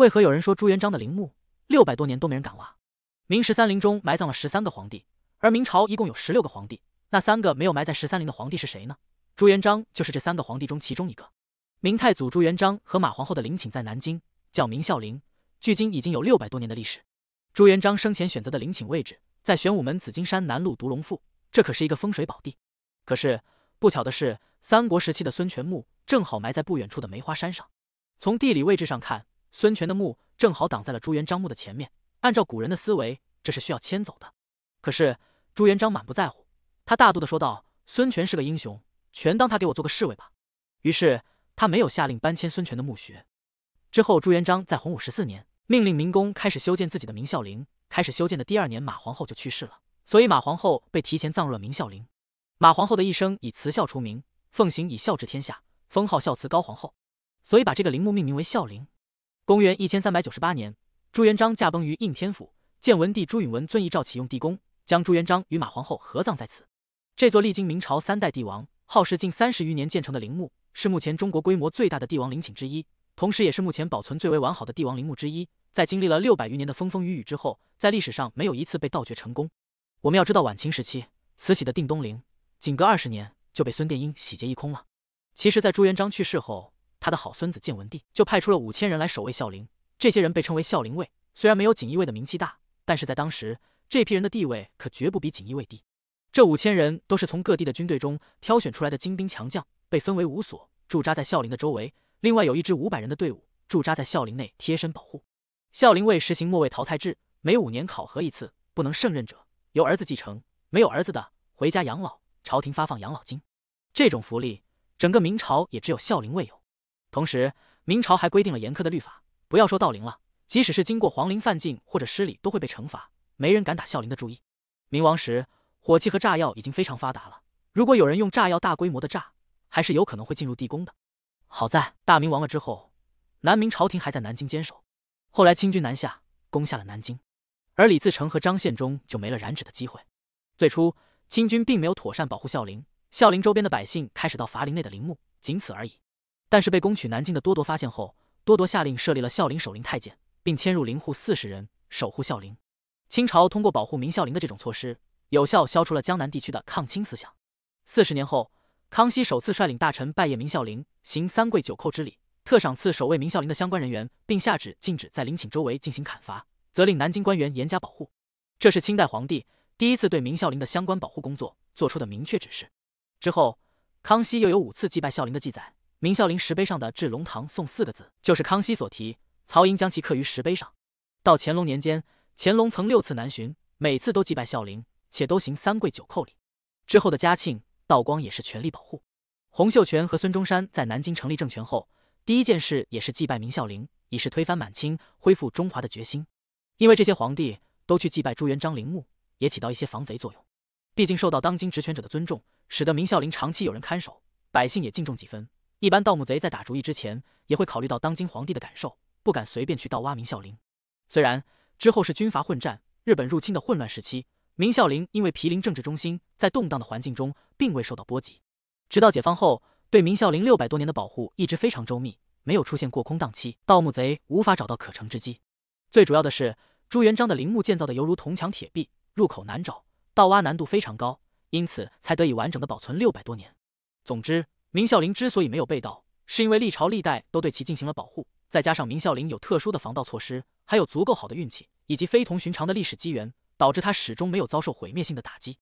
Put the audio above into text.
为何有人说朱元璋的陵墓六百多年都没人敢挖？明十三陵中埋葬了十三个皇帝，而明朝一共有十六个皇帝，那三个没有埋在十三陵的皇帝是谁呢？朱元璋就是这三个皇帝中其中一个。明太祖朱元璋和马皇后的陵寝在南京，叫明孝陵，距今已经有六百多年的历史。朱元璋生前选择的陵寝位置在玄武门紫金山南麓独龙赋，这可是一个风水宝地。可是不巧的是，三国时期的孙权墓正好埋在不远处的梅花山上。从地理位置上看。孙权的墓正好挡在了朱元璋墓的前面。按照古人的思维，这是需要迁走的。可是朱元璋满不在乎，他大度的说道：“孙权是个英雄，全当他给我做个侍卫吧。”于是他没有下令搬迁孙权的墓穴。之后，朱元璋在洪武十四年命令民工开始修建自己的明孝陵。开始修建的第二年，马皇后就去世了，所以马皇后被提前葬入了明孝陵。马皇后的一生以慈孝出名，奉行以孝治天下，封号孝慈高皇后，所以把这个陵墓命名为孝陵。公元一千三百九十八年，朱元璋驾崩于应天府。建文帝朱允文遵义诏启用地宫，将朱元璋与马皇后合葬在此。这座历经明朝三代帝王，耗时近三十余年建成的陵墓，是目前中国规模最大的帝王陵寝之一，同时也是目前保存最为完好的帝王陵墓之一。在经历了六百余年的风风雨雨之后，在历史上没有一次被盗掘成功。我们要知道，晚清时期，慈禧的定东陵仅隔二十年就被孙殿英洗劫一空了。其实，在朱元璋去世后，他的好孙子建文帝就派出了五千人来守卫孝陵，这些人被称为孝陵卫。虽然没有锦衣卫的名气大，但是在当时，这批人的地位可绝不比锦衣卫低。这五千人都是从各地的军队中挑选出来的精兵强将，被分为五所驻扎在孝陵的周围。另外有一支五百人的队伍驻扎在孝陵内，贴身保护。孝陵卫实行末位淘汰制，每五年考核一次，不能胜任者由儿子继承，没有儿子的回家养老，朝廷发放养老金。这种福利，整个明朝也只有孝陵卫有。同时，明朝还规定了严苛的律法。不要说道陵了，即使是经过皇陵犯禁或者失礼，都会被惩罚。没人敢打孝陵的注意。明亡时，火器和炸药已经非常发达了。如果有人用炸药大规模的炸，还是有可能会进入地宫的。好在大明亡了之后，南明朝廷还在南京坚守。后来清军南下，攻下了南京，而李自成和张献忠就没了染指的机会。最初，清军并没有妥善保护孝陵，孝陵周边的百姓开始到伐陵内的陵墓，仅此而已。但是被攻取南京的多铎发现后，多铎下令设立了孝陵守陵太监，并迁入陵户四十人守护孝陵。清朝通过保护明孝陵的这种措施，有效消除了江南地区的抗清思想。四十年后，康熙首次率领大臣拜谒明孝陵，行三跪九叩之礼，特赏赐守卫明孝陵的相关人员，并下旨禁止在陵寝周围进行砍伐，责令南京官员严加保护。这是清代皇帝第一次对明孝陵的相关保护工作做出的明确指示。之后，康熙又有五次祭拜孝陵的记载。明孝陵石碑上的“至龙堂颂”四个字，就是康熙所题，曹寅将其刻于石碑上。到乾隆年间，乾隆曾六次南巡，每次都祭拜孝陵，且都行三跪九叩礼。之后的嘉庆、道光也是全力保护。洪秀全和孙中山在南京成立政权后，第一件事也是祭拜明孝陵，以示推翻满清、恢复中华的决心。因为这些皇帝都去祭拜朱元璋陵墓，也起到一些防贼作用。毕竟受到当今执权者的尊重，使得明孝陵长期有人看守，百姓也敬重几分。一般盗墓贼在打主意之前，也会考虑到当今皇帝的感受，不敢随便去盗挖明孝陵。虽然之后是军阀混战、日本入侵的混乱时期，明孝陵因为毗邻政治中心，在动荡的环境中并未受到波及。直到解放后，对明孝陵六百多年的保护一直非常周密，没有出现过空档期，盗墓贼无法找到可乘之机。最主要的是，朱元璋的陵墓建造的犹如铜墙铁壁，入口难找，盗挖难度非常高，因此才得以完整的保存六百多年。总之。明孝陵之所以没有被盗，是因为历朝历代都对其进行了保护，再加上明孝陵有特殊的防盗措施，还有足够好的运气以及非同寻常的历史机缘，导致它始终没有遭受毁灭性的打击。